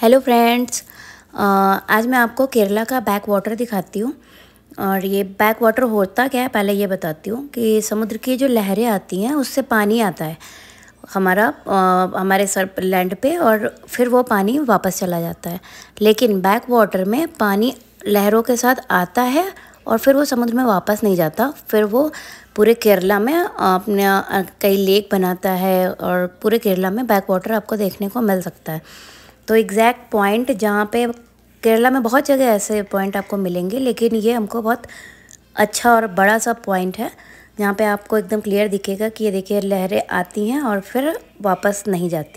hello friends uh, आज मैं आपको केरला का बैक वाटर दिखाती हूँ और ये बैक वाटर होता क्या है पहले ये बताती हूँ कि समुद्र की जो लहरें आती हैं उससे पानी आता है हमारा आ, uh, हमारे सर लैंड पे और फिर वो पानी वापस चला जाता है लेकिन बैक वाटर में पानी लहरों के साथ आता है और फिर वो समुद्र में वापस नहीं जाता फिर वो पूरे केरला में uh, अपने कई लेक बनाता है और पूरे केरला में बैक वाटर आपको देखने को मिल सकता है तो एग्जैक्ट पॉइंट जहाँ पे केरला में बहुत जगह ऐसे पॉइंट आपको मिलेंगे लेकिन ये हमको बहुत अच्छा और बड़ा सा पॉइंट है जहाँ पे आपको एकदम क्लियर दिखेगा कि ये देखिए लहरें आती हैं और फिर वापस नहीं जाती